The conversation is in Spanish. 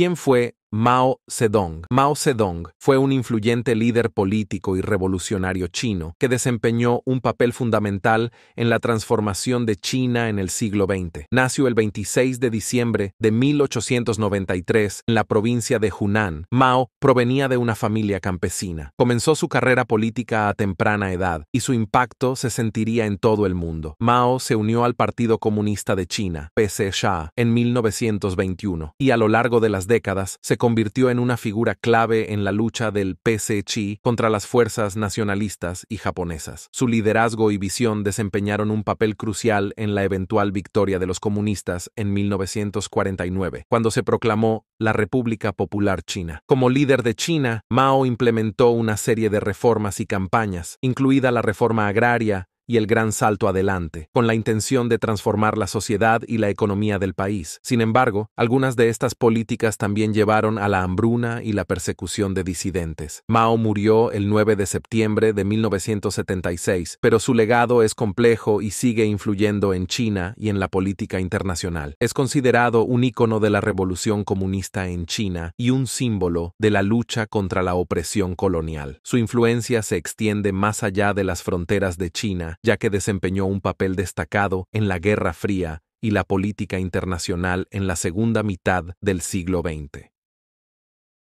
quién fue Mao Zedong. Mao Zedong fue un influyente líder político y revolucionario chino que desempeñó un papel fundamental en la transformación de China en el siglo XX. Nació el 26 de diciembre de 1893 en la provincia de Hunan. Mao provenía de una familia campesina. Comenzó su carrera política a temprana edad y su impacto se sentiría en todo el mundo. Mao se unió al Partido Comunista de China, PCSHA, en 1921 y a lo largo de las décadas se convirtió en una figura clave en la lucha del PCC contra las fuerzas nacionalistas y japonesas. Su liderazgo y visión desempeñaron un papel crucial en la eventual victoria de los comunistas en 1949, cuando se proclamó la República Popular China. Como líder de China, Mao implementó una serie de reformas y campañas, incluida la reforma agraria, y el gran salto adelante, con la intención de transformar la sociedad y la economía del país. Sin embargo, algunas de estas políticas también llevaron a la hambruna y la persecución de disidentes. Mao murió el 9 de septiembre de 1976, pero su legado es complejo y sigue influyendo en China y en la política internacional. Es considerado un ícono de la revolución comunista en China y un símbolo de la lucha contra la opresión colonial. Su influencia se extiende más allá de las fronteras de China ya que desempeñó un papel destacado en la Guerra Fría y la política internacional en la segunda mitad del siglo XX.